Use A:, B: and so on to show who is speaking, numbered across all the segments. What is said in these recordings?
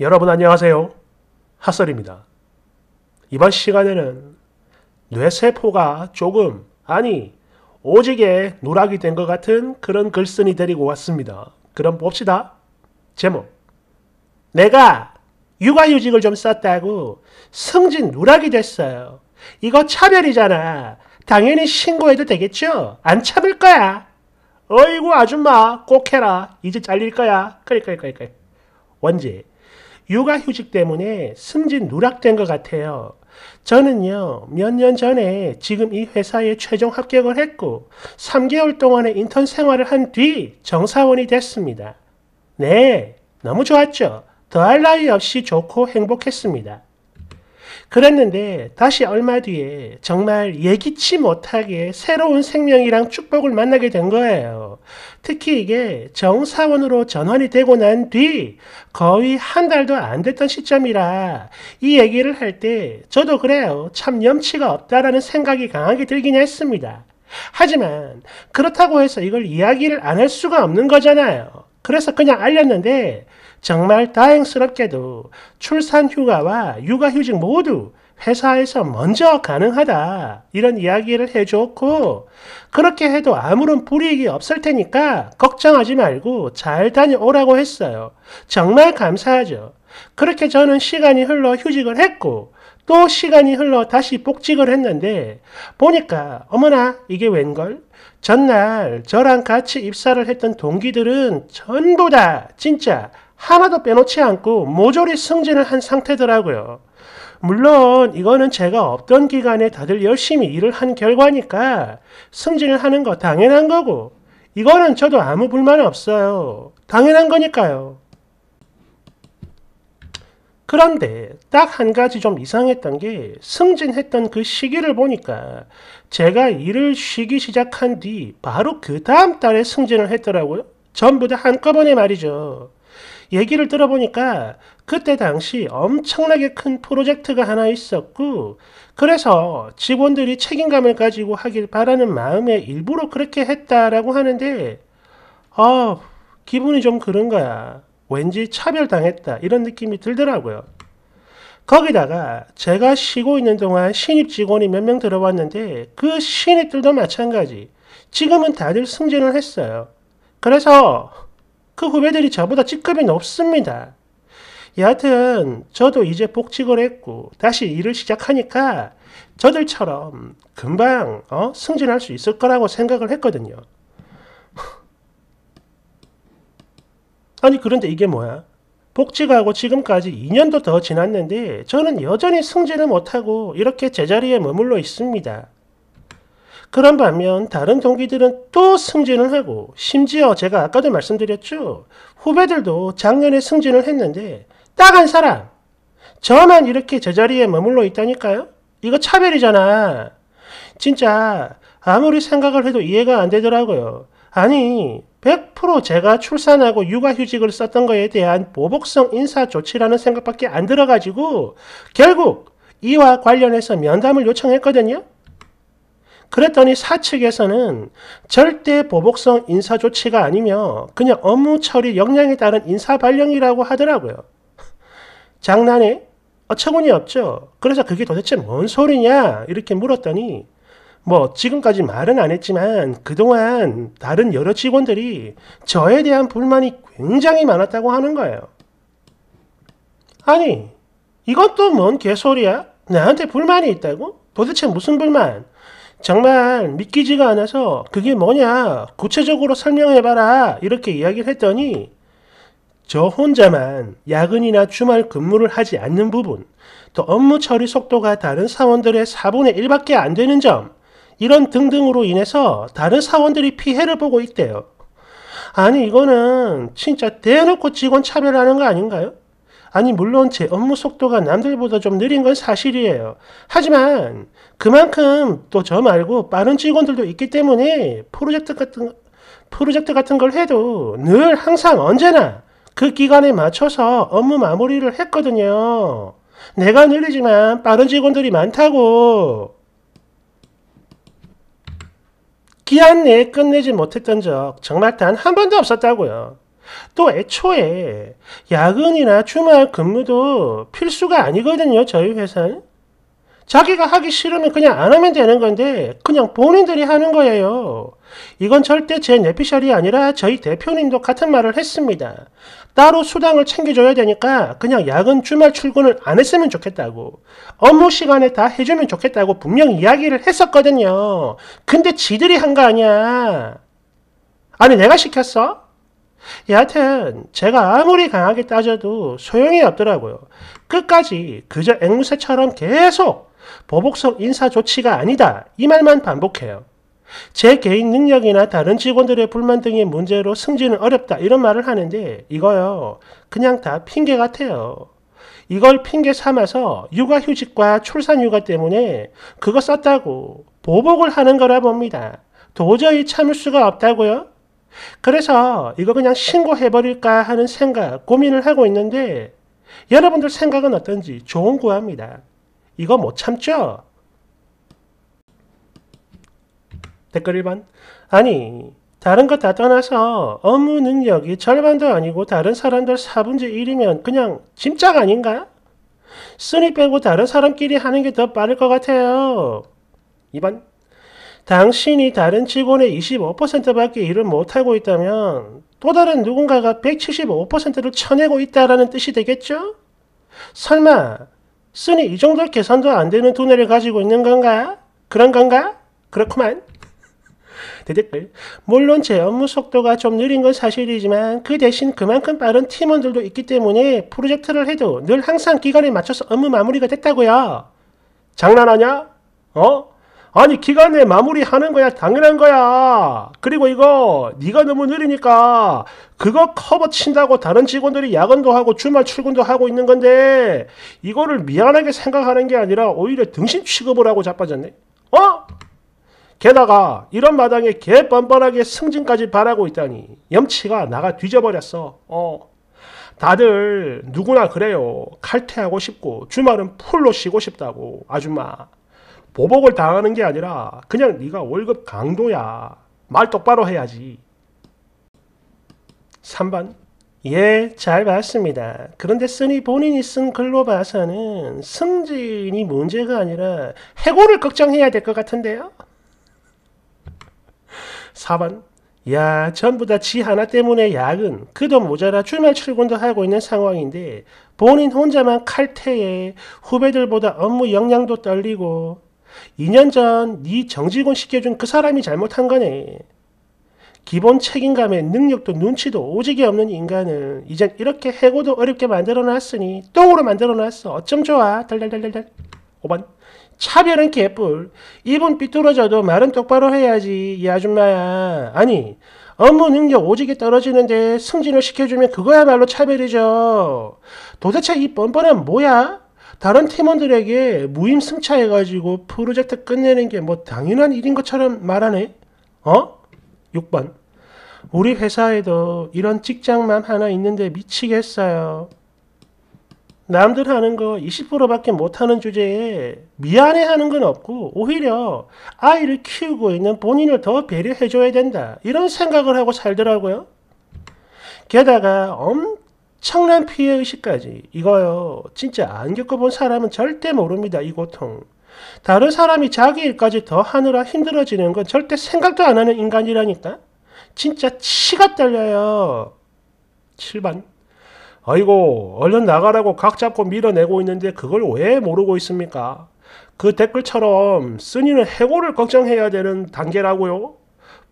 A: 여러분 안녕하세요. 핫설입니다. 이번 시간에는 뇌세포가 조금, 아니, 오직에 누락이 된 것 같은 그런 글쓴이 데리고 왔습니다. 그럼 봅시다. 제목. 내가 육아휴직을 좀 썼다고 승진 누락이 됐어요. 이거 차별이잖아. 당연히 신고해도 되겠죠? 안 참을 거야. 어이구 아줌마 꼭 해라. 이제 잘릴 거야. 그래 그래 그래 그래. 원지 육아휴직 때문에 승진 누락된 것 같아요. 저는요, 몇 년 전에 지금 이 회사에 최종 합격을 했고, 3개월 동안의 인턴 생활을 한 뒤 정사원이 됐습니다. 네, 너무 좋았죠? 더할 나위 없이 좋고 행복했습니다. 그랬는데 다시 얼마 뒤에 정말 예기치 못하게 새로운 생명이랑 축복을 만나게 된 거예요. 특히 이게 정사원으로 전환이 되고 난 뒤 거의 한 달도 안 됐던 시점이라 이 얘기를 할 때 저도 그래요. 참 염치가 없다라는 생각이 강하게 들긴 했습니다. 하지만 그렇다고 해서 이걸 이야기를 안 할 수가 없는 거잖아요. 그래서 그냥 알렸는데 정말 다행스럽게도 출산 휴가와 육아 휴직 모두 회사에서 먼저 가능하다. 이런 이야기를 해줬고, 그렇게 해도 아무런 불이익이 없을 테니까 걱정하지 말고 잘 다녀오라고 했어요. 정말 감사하죠. 그렇게 저는 시간이 흘러 휴직을 했고, 또 시간이 흘러 다시 복직을 했는데, 보니까, 어머나, 이게 웬걸? 전날 저랑 같이 입사를 했던 동기들은 전부 다 진짜 하나도 빼놓지 않고 모조리 승진을 한 상태더라고요. 물론 이거는 제가 없던 기간에 다들 열심히 일을 한 결과니까 승진을 하는 거 당연한 거고 이거는 저도 아무 불만 없어요. 당연한 거니까요. 그런데 딱 한 가지 좀 이상했던 게 승진했던 그 시기를 보니까 제가 일을 쉬기 시작한 뒤 바로 그 다음 달에 승진을 했더라고요. 전부 다 한꺼번에 말이죠. 얘기를 들어보니까 그때 당시 엄청나게 큰 프로젝트가 하나 있었고 그래서 직원들이 책임감을 가지고 하길 바라는 마음에 일부러 그렇게 했다라고 하는데 어 기분이 좀 그런 거야. 왠지 차별당했다 이런 느낌이 들더라고요. 거기다가 제가 쉬고 있는 동안 신입 직원이 몇 명 들어왔는데 그 신입들도 마찬가지. 지금은 다들 승진을 했어요. 그래서 그 후배들이 저보다 직급이 높습니다. 예, 여하튼 저도 이제 복직을 했고 다시 일을 시작하니까 저들처럼 금방 어? 승진할 수 있을 거라고 생각을 했거든요. 아니 그런데 이게 뭐야? 복직하고 지금까지 2년도 더 지났는데 저는 여전히 승진을 못하고 이렇게 제자리에 머물러 있습니다. 그런 반면 다른 동기들은 또 승진을 하고 심지어 제가 아까도 말씀드렸죠. 후배들도 작년에 승진을 했는데 딱 한 사람 저만 이렇게 제자리에 머물러 있다니까요. 이거 차별이잖아. 진짜 아무리 생각을 해도 이해가 안 되더라고요. 아니 100% 제가 출산하고 육아휴직을 썼던 거에 대한 보복성 인사 조치라는 생각밖에 안 들어가지고 결국 이와 관련해서 면담을 요청했거든요. 그랬더니 사측에서는 절대 보복성 인사 조치가 아니며 그냥 업무 처리 역량에 따른 인사 발령이라고 하더라고요. 장난해? 어처구니 없죠. 그래서 그게 도대체 뭔 소리냐? 이렇게 물었더니 뭐 지금까지 말은 안 했지만 그동안 다른 여러 직원들이 저에 대한 불만이 굉장히 많았다고 하는 거예요. 아니, 이건 또 뭔 개소리야? 나한테 불만이 있다고? 도대체 무슨 불만? 정말 믿기지가 않아서 그게 뭐냐 구체적으로 설명해봐라 이렇게 이야기를 했더니 저 혼자만 야근이나 주말 근무를 하지 않는 부분, 또 업무 처리 속도가 다른 사원들의 4분의 1밖에 안 되는 점, 이런 등등으로 인해서 다른 사원들이 피해를 보고 있대요. 아니, 이거는 진짜 대놓고 직원 차별하는 거 아닌가요? 아니 물론 제 업무 속도가 남들보다 좀 느린 건 사실이에요. 하지만 그만큼 또 저 말고 빠른 직원들도 있기 때문에 프로젝트 같은 프로젝트 같은 걸 해도 늘 항상 언제나 그 기간에 맞춰서 업무 마무리를 했거든요. 내가 늘리지만 빠른 직원들이 많다고. 기한 내에 끝내지 못했던 적 정말 단 한 번도 없었다고요. 또 애초에 야근이나 주말 근무도 필수가 아니거든요. 저희 회사는. 자기가 하기 싫으면 그냥 안 하면 되는 건데 그냥 본인들이 하는 거예요. 이건 절대 제 내피셜이 아니라 저희 대표님도 같은 말을 했습니다. 따로 수당을 챙겨줘야 되니까 그냥 야근 주말 출근을 안 했으면 좋겠다고 업무 시간에 다 해주면 좋겠다고 분명 이야기를 했었거든요. 근데 지들이 한 거 아니야. 아니 내가 시켰어? 예, 여하튼 제가 아무리 강하게 따져도 소용이 없더라고요. 끝까지 그저 앵무새처럼 계속 보복성 인사 조치가 아니다 이 말만 반복해요. 제 개인 능력이나 다른 직원들의 불만 등의 문제로 승진은 어렵다 이런 말을 하는데 이거요 그냥 다 핑계 같아요. 이걸 핑계 삼아서 육아휴직과 출산휴가 때문에 그거 썼다고 보복을 하는 거라 봅니다. 도저히 참을 수가 없다고요? 그래서 이거 그냥 신고해버릴까 하는 생각, 고민을 하고 있는데 여러분들 생각은 어떤지 좋은 구합니다. 이거 못 참죠? 댓글 1번 아니 다른 것다 떠나서 업무 능력이 절반도 아니고 다른 사람들 4분의 1이면 그냥 짐짝 아닌가? 쓰니 빼고 다른 사람끼리 하는 게 더 빠를 것 같아요. 2번 당신이 다른 직원의 25%밖에 일을 못하고 있다면 또 다른 누군가가 175%를 쳐내고 있다라는 뜻이 되겠죠? 설마 쓰니 이 정도 계산도 안 되는 두뇌를 가지고 있는 건가? 그런 건가? 그렇구만. 대댓글. 물론 제 업무 속도가 좀 느린 건 사실이지만 그 대신 그만큼 빠른 팀원들도 있기 때문에 프로젝트를 해도 늘 항상 기간에 맞춰서 업무 마무리가 됐다고요. 장난하냐? 어? 아니 기간에 마무리하는 거야 당연한 거야 그리고 이거 네가 너무 느리니까 그거 커버 친다고 다른 직원들이 야근도 하고 주말 출근도 하고 있는 건데 이거를 미안하게 생각하는 게 아니라 오히려 등신 취급을 하고 자빠졌네 어? 게다가 이런 마당에 개 뻔뻔하게 승진까지 바라고 있다니 염치가 나가 뒤져버렸어 어 다들 누구나 그래요 칼퇴하고 싶고 주말은 풀로 쉬고 싶다고 아줌마 보복을 당하는 게 아니라 그냥 네가 월급 강도야. 말 똑바로 해야지. 3번 예, 잘 봤습니다. 그런데 쓰니 본인이 쓴 글로 봐서는 승진이 문제가 아니라 해고를 걱정해야 될 것 같은데요? 4번 야, 전부 다 지 하나 때문에 야근, 그도 모자라 주말 출근도 하고 있는 상황인데 본인 혼자만 칼퇴해 후배들보다 업무 역량도 떨리고 2년 전 네 정직원 시켜준 그 사람이 잘못한 거네. 기본 책임감에 능력도 눈치도 오지게 없는 인간은 이젠 이렇게 해고도 어렵게 만들어놨으니 똥으로 만들어놨어. 어쩜 좋아. 달달달달달. 5번. 차별은 개뿔. 입은 삐뚤어져도 말은 똑바로 해야지. 이 아줌마야. 아니 업무 능력 오지게 떨어지는데 승진을 시켜주면 그거야말로 차별이죠. 도대체 이 뻔뻔한 뭐야? 다른 팀원들에게 무임승차해가지고 프로젝트 끝내는 게 뭐 당연한 일인 것처럼 말하네. 어? 6번. 우리 회사에도 이런 직장만 하나 있는데 미치겠어요. 남들 하는 거 20%밖에 못하는 주제에 미안해하는 건 없고 오히려 아이를 키우고 있는 본인을 더 배려해줘야 된다. 이런 생각을 하고 살더라고요. 게다가 엄 청란 피해 의식까지 이거요 진짜 안 겪어본 사람은 절대 모릅니다 이 고통 다른 사람이 자기 일까지 더 하느라 힘들어지는 건 절대 생각도 안 하는 인간이라니까 진짜 치가 떨려요 7번 아이고 얼른 나가라고 각 잡고 밀어내고 있는데 그걸 왜 모르고 있습니까 그 댓글처럼 쓰니는 해고를 걱정해야 되는 단계라고요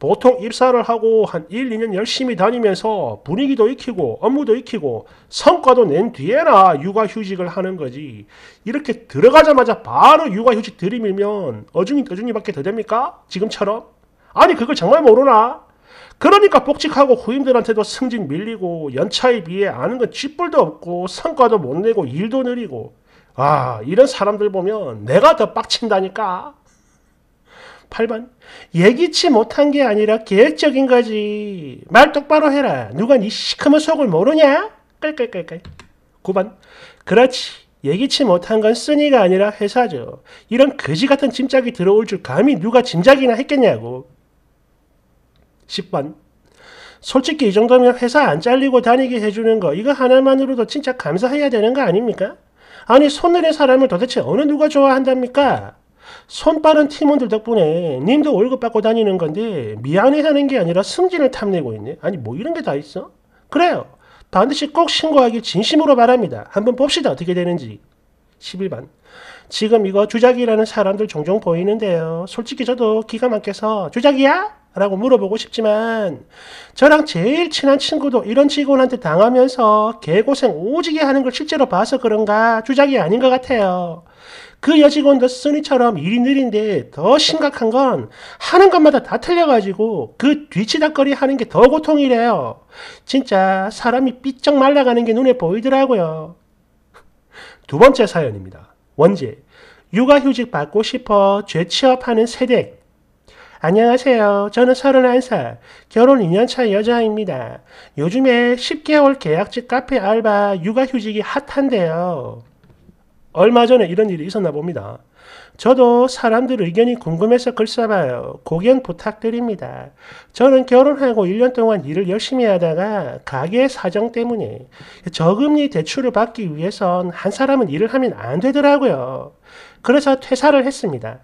A: 보통 입사를 하고 한 1, 2년 열심히 다니면서 분위기도 익히고 업무도 익히고 성과도 낸 뒤에나 육아휴직을 하는 거지 이렇게 들어가자마자 바로 육아휴직 들이밀면 어중이 어중이밖에 더 됩니까? 지금처럼? 아니 그걸 정말 모르나? 그러니까 복직하고 후임들한테도 승진 밀리고 연차에 비해 아는 건 쥐뿔도 없고 성과도 못 내고 일도 느리고 아 이런 사람들 보면 내가 더 빡친다니까 8번. 예기치 못한 게 아니라 계획적인 거지. 말 똑바로 해라. 누가 네 시커먼 속을 모르냐? 끌끌끌끌. 9번. 그렇지. 예기치 못한 건 쓰니가 아니라 회사죠. 이런 거지 같은 짐작이 들어올 줄 감히 누가 짐작이나 했겠냐고. 10번. 솔직히 이 정도면 회사 안 잘리고 다니게 해주는 거 이거 하나만으로도 진짜 감사해야 되는 거 아닙니까? 아니 손을 낸 사람을 도대체 어느 누가 좋아한답니까? 손 빠른 팀원들 덕분에 님도 월급 받고 다니는 건데 미안해 하는 게 아니라 승진을 탐내고 있네. 아니 뭐 이런 게 다 있어? 그래요. 반드시 꼭 신고하길 진심으로 바랍니다. 한번 봅시다. 어떻게 되는지. 11번. 지금 이거 주작이라는 사람들 종종 보이는데요. 솔직히 저도 기가 막혀서 주작이야? 라고 물어보고 싶지만 저랑 제일 친한 친구도 이런 직원한테 당하면서 개고생 오지게 하는 걸 실제로 봐서 그런가 주작이 아닌 것 같아요. 그 여직원도 쓰니처럼 일이 느린데 더 심각한 건 하는 것마다 다 틀려가지고 그 뒤치다거리 하는 게 더 고통이래요. 진짜 사람이 삐쩍 말라가는 게 눈에 보이더라고요. 두 번째 사연입니다. 원제. 육아휴직 받고 싶어 죄취업하는 세댁. 안녕하세요. 저는 31살, 결혼 2년차 여자입니다. 요즘에 10개월 계약직 카페 알바, 육아휴직이 핫한데요. 얼마 전에 이런 일이 있었나 봅니다. 저도 사람들 의견이 궁금해서 글 써봐요. 고견 부탁드립니다. 저는 결혼하고 1년 동안 일을 열심히 하다가 가게 사정 때문에 저금리 대출을 받기 위해선 한 사람은 일을 하면 안 되더라고요. 그래서 퇴사를 했습니다.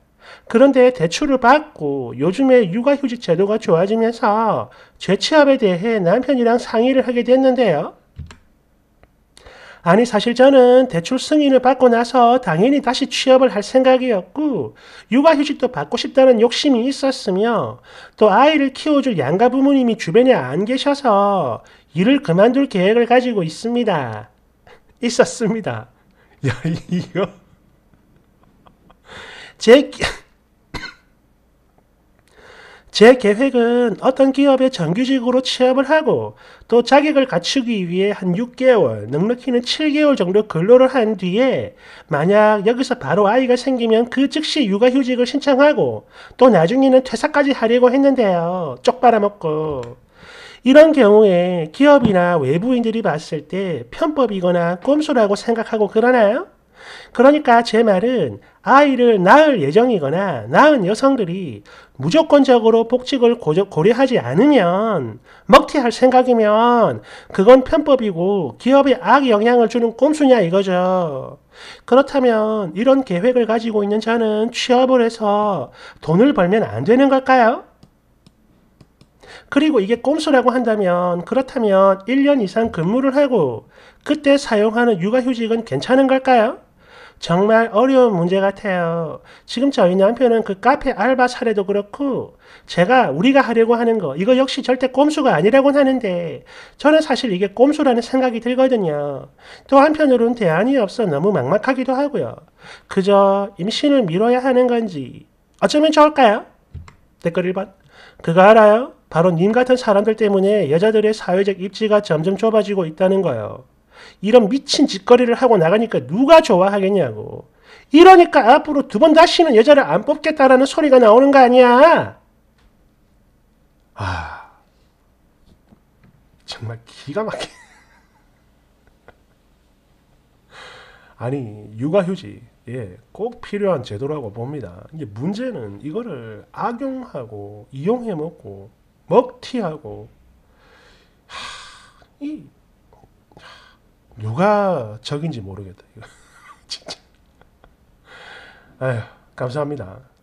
A: 그런데 대출을 받고 요즘에 육아휴직 제도가 좋아지면서 재취업에 대해 남편이랑 상의를 하게 됐는데요. 아니 사실 저는 대출 승인을 받고 나서 당연히 다시 취업을 할 생각이었고 육아휴직도 받고 싶다는 욕심이 있었으며 또 아이를 키워줄 양가 부모님이 주변에 안 계셔서 일을 그만둘 계획을 가지고 있습니다. 있었습니다. 야 이거 제, 제 계획은 어떤 기업에 정규직으로 취업을 하고 또 자격을 갖추기 위해 한 6개월, 넉넉히는 7개월 정도 근로를 한 뒤에 만약 여기서 바로 아이가 생기면 그 즉시 육아휴직을 신청하고 또 나중에는 퇴사까지 하려고 했는데요. 쪽 빨아먹고. 이런 경우에 기업이나 외부인들이 봤을 때 편법이거나 꼼수라고 생각하고 그러나요? 그러니까 제 말은 아이를 낳을 예정이거나 낳은 여성들이 무조건적으로 복직을 고려하지 않으면 먹튀할 생각이면 그건 편법이고 기업에 악영향을 주는 꼼수냐 이거죠. 그렇다면 이런 계획을 가지고 있는 저는 취업을 해서 돈을 벌면 안 되는 걸까요? 그리고 이게 꼼수라고 한다면 그렇다면 1년 이상 근무를 하고 그때 사용하는 육아휴직은 괜찮은 걸까요? 정말 어려운 문제 같아요. 지금 저희 남편은 그 카페 알바 사례도 그렇고 제가 우리가 하려고 하는 거 이거 역시 절대 꼼수가 아니라고는 하는데 저는 사실 이게 꼼수라는 생각이 들거든요. 또한편으로는 대안이 없어 너무 막막하기도 하고요. 그저 임신을 미뤄야 하는 건지 어쩌면 좋을까요? 댓글 1번 그거 알아요? 바로 님 같은 사람들 때문에 여자들의 사회적 입지가 점점 좁아지고 있다는 거요. 예 이런 미친 짓거리를 하고 나가니까 누가 좋아하겠냐고. 이러니까 앞으로 두 번 다시는 여자를 안 뽑겠다라는 소리가 나오는 거 아니야. 아, 정말 기가 막혀. 아니, 육아휴직, 예, 꼭 필요한 제도라고 봅니다. 이제 문제는 이거를 악용하고, 이용해먹고, 먹튀하고, 하, 이 누가 적인지 모르겠다. 진짜. 아휴, 감사합니다.